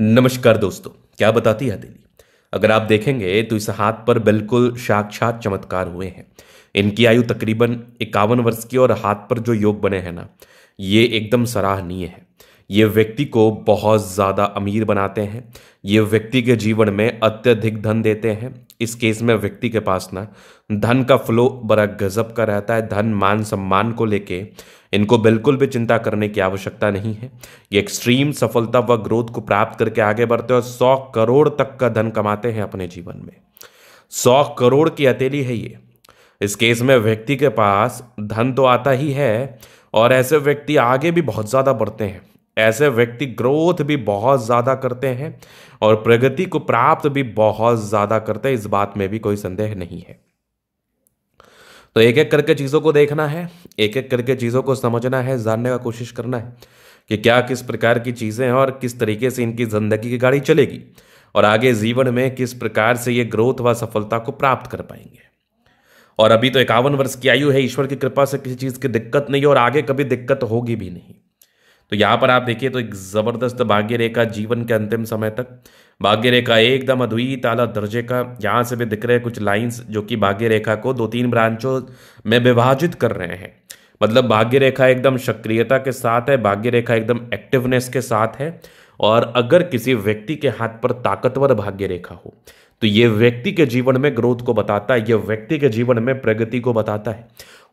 नमस्कार दोस्तों क्या बताती है दिल्ली अगर आप देखेंगे तो इस हाथ पर बिल्कुल साक्षात चमत्कार हुए हैं इनकी आयु तकरीबन इक्यावन वर्ष की और हाथ पर जो योग बने हैं ना ये एकदम सराहनीय है ये व्यक्ति को बहुत ज़्यादा अमीर बनाते हैं ये व्यक्ति के जीवन में अत्यधिक धन देते हैं इस केस में व्यक्ति के पास ना धन का फ्लो बड़ा गजब का रहता है धन मान सम्मान को लेके इनको बिल्कुल भी चिंता करने की आवश्यकता नहीं है ये एक्सट्रीम सफलता व ग्रोथ को प्राप्त करके आगे बढ़ते हैं और सौ करोड़ तक का धन कमाते हैं अपने जीवन में सौ करोड़ की अतेली है ये इस केस में व्यक्ति के पास धन तो आता ही है और ऐसे व्यक्ति आगे भी बहुत ज़्यादा बढ़ते हैं ऐसे व्यक्ति ग्रोथ भी बहुत ज़्यादा करते हैं और प्रगति को प्राप्त भी बहुत ज़्यादा करते हैं इस बात में भी कोई संदेह नहीं है तो एक एक करके चीज़ों को देखना है एक एक करके चीज़ों को समझना है जानने का कोशिश करना है कि क्या किस प्रकार की चीज़ें हैं और किस तरीके से इनकी ज़िंदगी की गाड़ी चलेगी और आगे जीवन में किस प्रकार से ये ग्रोथ व सफलता को प्राप्त कर पाएंगे और अभी तो इक्यावन वर्ष की आयु है ईश्वर की कृपा से किसी चीज़ की दिक्कत नहीं और आगे कभी दिक्कत होगी भी नहीं तो यहाँ पर आप देखिए तो एक ज़बरदस्त भाग्य रेखा जीवन के अंतिम समय तक भाग्य रेखा एकदम अधुई ताला दर्जे का यहाँ से भी दिख रहे हैं कुछ लाइंस जो कि भाग्य रेखा को दो तीन ब्रांचों में विभाजित कर रहे हैं मतलब भाग्य रेखा एकदम सक्रियता के साथ है भाग्य रेखा एकदम एक्टिवनेस के साथ है और अगर किसी व्यक्ति के हाथ पर ताकतवर भाग्य रेखा हो तो ये व्यक्ति के जीवन में ग्रोथ को बताता है ये व्यक्ति के जीवन में प्रगति को बताता है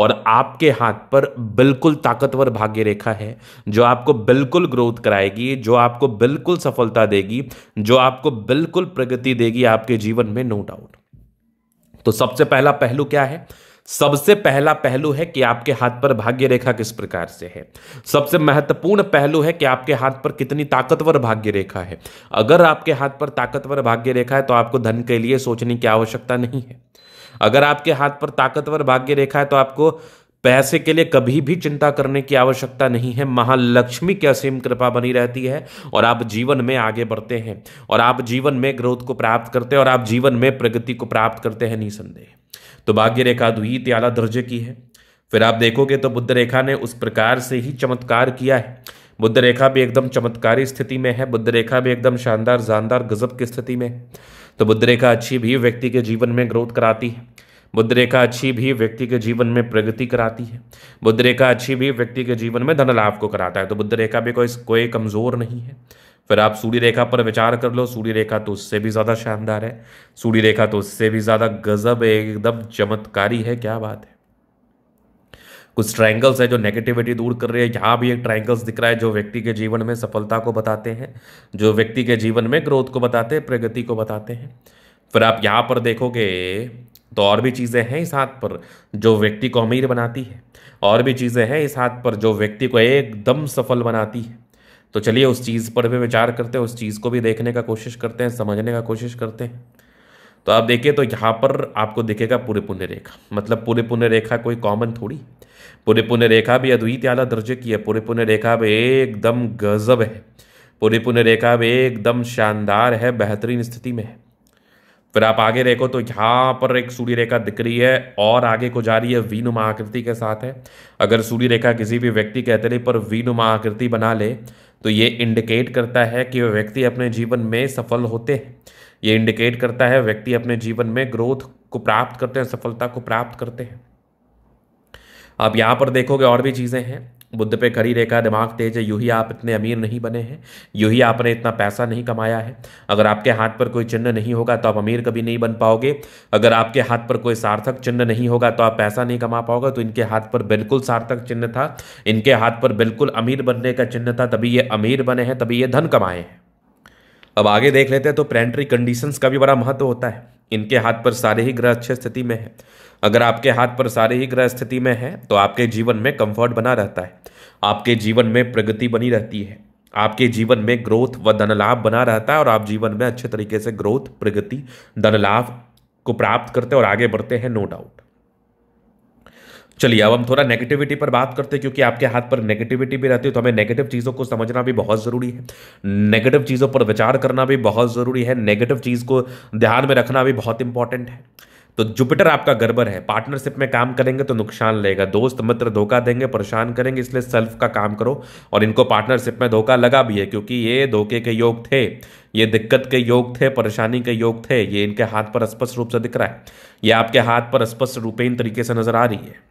और आपके हाथ पर बिल्कुल ताकतवर भाग्य रेखा है जो आपको बिल्कुल ग्रोथ कराएगी जो आपको बिल्कुल सफलता देगी जो आपको बिल्कुल प्रगति देगी आपके जीवन में नो डाउट तो सबसे पहला पहलू क्या है सबसे पहला पहलू है कि आपके हाथ पर भाग्य रेखा किस प्रकार से है सबसे महत्वपूर्ण पहलू है कि आपके हाथ पर कितनी ताकतवर भाग्य रेखा है अगर आपके हाथ पर ताकतवर भाग्य रेखा है तो आपको धन के लिए सोचने की आवश्यकता नहीं है अगर आपके हाथ पर ताकतवर भाग्य रेखा है तो आपको पैसे के लिए कभी भी चिंता करने की आवश्यकता नहीं है महालक्ष्मी की असीम कृपा बनी रहती है और आप जीवन में आगे बढ़ते हैं और आप जीवन में ग्रोथ को प्राप्त करते हैं और आप जीवन में प्रगति को प्राप्त करते हैं निसंदेह तो भाग्य रेखा द्वित आला दर्जे की है फिर आप देखोगे तो बुद्ध रेखा ने उस प्रकार से ही चमत्कार किया है बुद्ध रेखा भी एकदम चमत्कारी स्थिति में है बुद्ध रेखा भी एकदम शानदार जानदार गजब की स्थिति में तो बुद्ध रेखा अच्छी भी व्यक्ति के जीवन में ग्रोथ कराती है बुद्ध रेखा अच्छी भी व्यक्ति के जीवन में प्रगति कराती है बुद्ध रेखा अच्छी भी व्यक्ति के जीवन में धन लाभ को कराता है तो बुद्ध रेखा भी कोई कोई कमज़ोर नहीं है फिर आप सूर्य रेखा पर विचार कर लो सूर्य रेखा तो उससे भी ज़्यादा शानदार है सूर्य रेखा तो उससे भी ज़्यादा गजब एकदम चमत्कारी है क्या बात है कुछ ट्रायंगल्स है जो नेगेटिविटी दूर कर रही है यहाँ भी एक ट्रायंगल्स दिख रहा है जो व्यक्ति के जीवन में सफलता को बताते हैं जो व्यक्ति के जीवन में ग्रोथ को बताते हैं प्रगति को बताते हैं फिर आप यहाँ पर देखोगे तो और भी चीज़ें हैं इस हाथ पर जो व्यक्ति को अमीर बनाती है और भी चीज़ें हैं इस हाथ पर जो व्यक्ति को एकदम सफल बनाती है तो चलिए उस चीज़ पर भी विचार करते हैं उस चीज़ को भी देखने का कोशिश करते हैं समझने का कोशिश करते हैं तो आप देखिए तो यहाँ पर आपको दिखेगा पूरे पुण्य रेखा मतलब पूरे पुण्य रेखा कोई कॉमन थोड़ी पूरी पुण्य रेखा भी अद्वित आला दर्जे की है पूरी पुण्य रेखा भी एकदम गजब है पूरी पुण्य रेखा भी एकदम शानदार है बेहतरीन स्थिति में है फिर आप आगे देखो तो यहाँ पर एक सूर्य रेखा दिख रही है और आगे को जा रही है वीनुमा आकृति के साथ है अगर सूर्य रेखा किसी भी व्यक्ति के अतरे पर वीनुमा आकृति बना ले तो ये इंडिकेट करता है कि वह व्यक्ति अपने जीवन में सफल होते हैं ये इंडिकेट करता है व्यक्ति अपने जीवन में ग्रोथ को प्राप्त करते हैं सफलता को प्राप्त करते हैं अब यहाँ पर देखोगे और भी चीज़ें हैं बुद्ध पे खरी रेखा दिमाग तेज है यू ही आप इतने अमीर नहीं बने हैं यू ही आपने इतना पैसा नहीं कमाया है अगर आपके हाथ पर कोई चिन्ह नहीं होगा तो आप अमीर कभी नहीं बन पाओगे अगर आपके हाथ पर कोई सार्थक चिन्ह नहीं होगा तो आप पैसा नहीं कमा पाओगे तो इनके हाथ पर बिल्कुल सार्थक चिन्ह था इनके हाथ पर बिल्कुल अमीर बनने का चिन्ह था तभी ये अमीर बने हैं तभी ये धन कमाए हैं अब आगे देख लेते हैं तो प्रेंट्री कंडीशंस का भी बड़ा महत्व होता है इनके हाथ पर सारे ही ग्रह अच्छे स्थिति में है अगर आपके हाथ पर सारे ही ग्रह स्थिति में है तो आपके जीवन में कंफर्ट बना रहता है आपके जीवन में प्रगति बनी रहती है आपके जीवन में ग्रोथ व धनलाभ बना रहता है और आप जीवन में अच्छे तरीके से ग्रोथ प्रगति धनलाभ को प्राप्त करते और आगे बढ़ते हैं नो डाउट चलिए अब हम थोड़ा नेगेटिविटी पर बात करते हैं क्योंकि आपके हाथ पर नेगेटिविटी भी रहती है तो हमें नेगेटिव चीज़ों को समझना भी बहुत ज़रूरी है नेगेटिव चीज़ों पर विचार करना भी बहुत ज़रूरी है नेगेटिव चीज़ को ध्यान में रखना भी बहुत इंपॉर्टेंट है तो जुपिटर आपका गड़बड़ है पार्टनरशिप में काम करेंगे तो नुकसान लेगा दोस्त मित्र धोखा देंगे परेशान करेंगे इसलिए सेल्फ का काम करो और इनको पार्टनरशिप में धोखा लगा भी है क्योंकि ये धोखे के योग थे ये दिक्कत के योग थे परेशानी के योग थे ये इनके हाथ पर स्पष्ट रूप से दिख रहा है ये आपके हाथ पर स्पष्ट इन तरीके से नजर आ रही है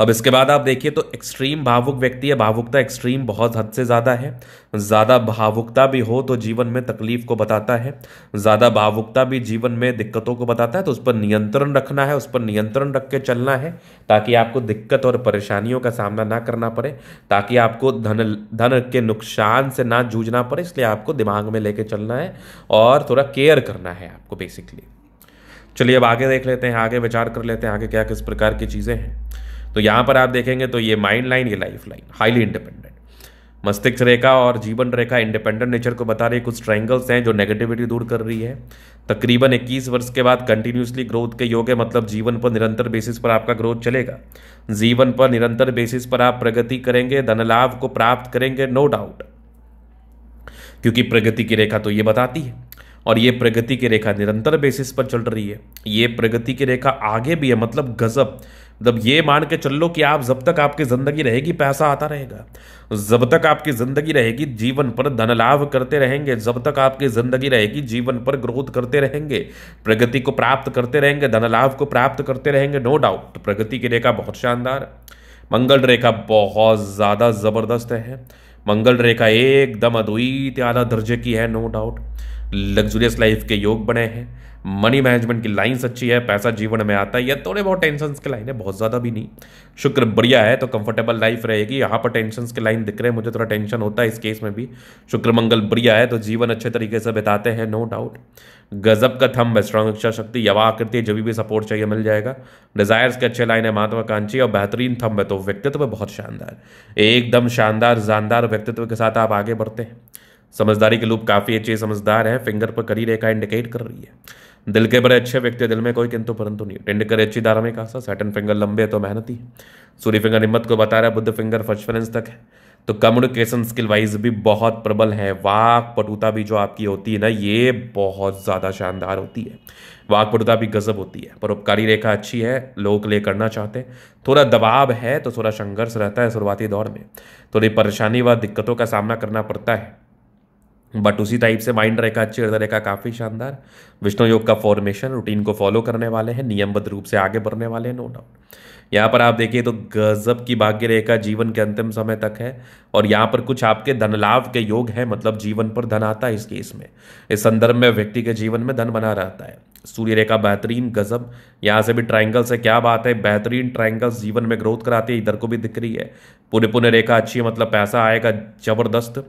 अब इसके बाद आप देखिए तो एक्सट्रीम भावुक व्यक्ति है भावुकता एक्सट्रीम बहुत हद से ज़्यादा है ज़्यादा भावुकता भी हो तो जीवन में तकलीफ को बताता है ज़्यादा भावुकता भी जीवन में दिक्कतों को बताता है तो उस पर नियंत्रण रखना है उस पर नियंत्रण रख के चलना है ताकि आपको दिक्कत और परेशानियों का सामना ना करना पड़े ताकि आपको धन धन के नुकसान से ना जूझना पड़े इसलिए आपको दिमाग में लेके चलना है और थोड़ा केयर करना है आपको बेसिकली चलिए अब आगे देख लेते हैं आगे विचार कर लेते हैं आगे क्या किस प्रकार की चीज़ें हैं तो यहाँ पर आप देखेंगे तो ये माइंड लाइन ये लाइफ लाइन हाईली इंडिपेंडेंट मस्तिष्क रेखा और जीवन रेखा इंडिपेंडेंट नेचर को बता रही है कुछ ट्राइंगल्स हैं जो नेगेटिविटी दूर कर रही है तकरीबन 21 वर्ष के बाद कंटिन्यूसली ग्रोथ के योग है मतलब जीवन पर निरंतर बेसिस पर आपका ग्रोथ चलेगा जीवन पर निरंतर बेसिस पर आप प्रगति करेंगे धन लाभ को प्राप्त करेंगे नो डाउट क्योंकि प्रगति की रेखा तो ये बताती है और ये प्रगति की रेखा निरंतर बेसिस पर चल रही है ये प्रगति की रेखा आगे भी है मतलब गजब मतलब ये मान के चल लो कि आप जब तक आपकी ज़िंदगी रहेगी पैसा आता रहेगा जब तक आपकी ज़िंदगी रहेगी जीवन पर धन लाभ करते रहेंगे जब तक आपकी ज़िंदगी रहेगी जीवन पर ग्रोथ करते रहेंगे प्रगति को प्राप्त करते रहेंगे धन लाभ को प्राप्त करते रहेंगे नो डाउट प्रगति की रेखा बहुत शानदार मंगल रेखा बहुत ज़्यादा ज़बरदस्त है मंगल रेखा एकदम अद्वित आला दर्जे की है नो डाउट लग्जूरियस लाइफ के योग बने हैं मनी मैनेजमेंट की लाइन अच्छी है पैसा जीवन में आता है या थोड़े बहुत टेंशन की लाइन है बहुत ज़्यादा भी नहीं शुक्र बढ़िया है तो कंफर्टेबल लाइफ रहेगी यहाँ पर टेंशन की लाइन दिख रहे हैं मुझे थोड़ा टेंशन होता है इस केस में भी शुक्र मंगल बढ़िया है तो जीवन अच्छे तरीके से बिताते हैं नो डाउट गजब का थम है स्ट्रॉन्ग इच्छा शक्ति यवा आकृति जब भी सपोर्ट चाहिए मिल जाएगा डिजायर्स के अच्छे लाइन है महत्वाकांक्षी और बेहतरीन थम है तो व्यक्तित्व बहुत शानदार एकदम शानदार जानदार व्यक्तित्व के साथ आप आगे बढ़ते हैं समझदारी के लूप काफ़ी अच्छे समझदार है फिंगर पर करी रेखा इंडिकेट कर रही है दिल के बड़े अच्छे व्यक्ति दिल में कोई किंतु परंतु नहीं टिंड करे अच्छी धारा में कहा सैटन फिंगर लंबे तो मेहनती सूर्य फिंगर हिम्मत को बता रहा है बुद्ध फिंगर फर्स्ट फ्रेंस तक है तो कम्युनिकेशन स्किल वाइज भी बहुत प्रबल है वाक पटुता भी जो आपकी होती है ना ये बहुत ज़्यादा शानदार होती है वाक पटुता भी गजब होती है परोपकारी रेखा अच्छी है लोगों के लिए करना चाहते हैं थोड़ा दबाव है तो थोड़ा संघर्ष रहता है शुरुआती दौर में थोड़ी परेशानी व दिक्कतों का सामना करना पड़ता है बट उसी टाइप से माइंड रेखा अच्छी हृदय रेखा काफ़ी शानदार विष्णु योग का फॉर्मेशन रूटीन को फॉलो करने वाले हैं नियमबद्ध रूप से आगे बढ़ने वाले हैं नो डाउट यहाँ पर आप देखिए तो गजब की भाग्य रेखा जीवन के अंतिम समय तक है और यहाँ पर कुछ आपके धन लाभ के योग है मतलब जीवन पर धन आता है इस केस में इस संदर्भ में व्यक्ति के जीवन में धन बना रहता है सूर्य रेखा बेहतरीन गजब यहाँ से भी ट्राइंगल्स है क्या बात है बेहतरीन ट्राइंगल्स जीवन में ग्रोथ कराती है इधर को भी दिख रही है पुनः पुनः रेखा अच्छी है मतलब पैसा आएगा जबरदस्त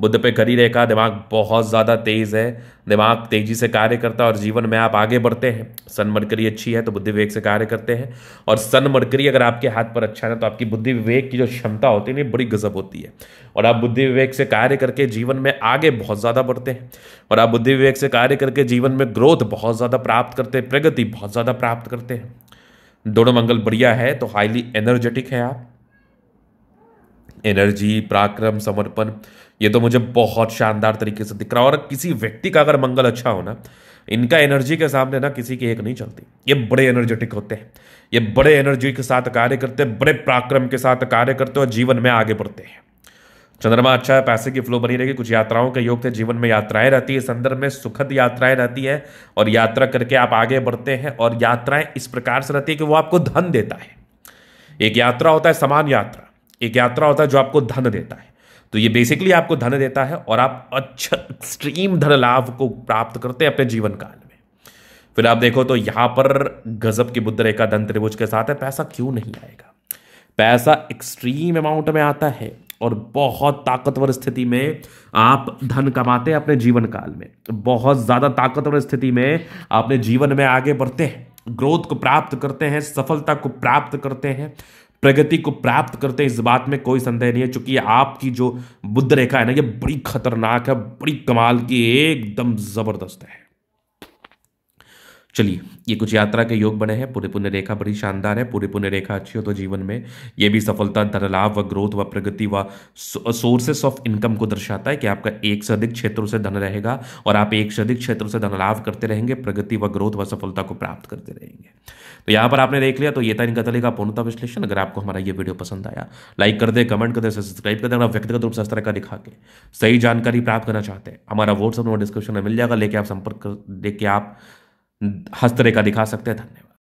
बुद्ध पे करी रेखा दिमाग बहुत ज़्यादा तेज़ है दिमाग तेज़ी से कार्य करता है और जीवन में आप आगे बढ़ते हैं सन मरकरी अच्छी है तो बुद्धि विवेक से कार्य करते हैं और सन मरकरी अगर आपके हाथ पर अच्छा है तो आपकी बुद्धि विवेक की जो क्षमता होती है ना बड़ी गजब होती है और आप बुद्धि विवेक से कार्य करके जीवन में आगे बहुत ज़्यादा बढ़ते हैं और आप बुद्धि विवेक से कार्य करके जीवन में ग्रोथ बहुत ज़्यादा प्राप्त करते हैं प्रगति बहुत ज़्यादा प्राप्त करते हैं दोनों मंगल बढ़िया है तो हाईली एनर्जेटिक है आप एनर्जी पराक्रम समर्पण ये तो मुझे बहुत शानदार तरीके से दिख रहा है और किसी व्यक्ति का अगर मंगल अच्छा हो ना इनका एनर्जी के सामने ना किसी की एक नहीं चलती ये बड़े एनर्जेटिक होते हैं ये बड़े एनर्जी के साथ कार्य करते हैं बड़े पराक्रम के साथ कार्य करते हैं और जीवन में आगे बढ़ते हैं चंद्रमा अच्छा है पैसे की फ्लो बनी रहेगी कुछ यात्राओं के योग थे जीवन में यात्राएं रहती है संदर्भ में सुखद यात्राएं रहती है और यात्रा करके आप आगे बढ़ते हैं और यात्राएं इस प्रकार से रहती है कि वो आपको धन देता है एक यात्रा होता है समान यात्रा एक यात्रा होता है जो आपको धन देता है तो ये बेसिकली आपको धन देता है और आप अच्छा एक्सट्रीम धन लाभ को प्राप्त करते हैं अपने जीवन काल में फिर आप देखो तो यहाँ पर गजब की बुद्ध रेखा धन त्रिभुज के साथ है पैसा क्यों नहीं आएगा पैसा एक्सट्रीम अमाउंट में आता है और बहुत ताकतवर स्थिति में आप धन कमाते हैं अपने जीवन काल में बहुत ज़्यादा ताकतवर स्थिति में अपने जीवन में आगे बढ़ते हैं ग्रोथ को प्राप्त करते हैं सफलता को प्राप्त करते हैं प्रगति को प्राप्त करते हैं इस बात में कोई संदेह नहीं है चूंकि आपकी जो बुद्ध रेखा है ना ये बड़ी खतरनाक है बड़ी कमाल की एकदम ज़बरदस्त है चलिए ये कुछ यात्रा के योग बने हैं पूरी पुण्य रेखा बड़ी शानदार है पूरी पुण्य रेखा अच्छी हो तो जीवन में ये भी सफलता धन लाभ व ग्रोथ व प्रगति व सोर्सेस ऑफ इनकम को दर्शाता है कि आपका एक से अधिक क्षेत्रों से धन रहेगा और आप एक से अधिक क्षेत्रों से धन लाभ करते रहेंगे प्रगति व ग्रोथ व सफलता को प्राप्त करते रहेंगे तो यहाँ पर आपने देख लिया तो ये था इनका का पूर्णता विश्लेषण अगर आपको हमारा ये वीडियो पसंद आया लाइक कर दे कमेंट कर दे सब्सक्राइब कर दे अपना व्यक्तिगत रूप से तरह का दिखा के सही जानकारी प्राप्त करना चाहते हैं हमारा व्हाट्सअप नंबर डिस्क्रिप्शन में मिल जाएगा लेके आप संपर्क लेके आप हस्तरेखा दिखा सकते हैं धन्यवाद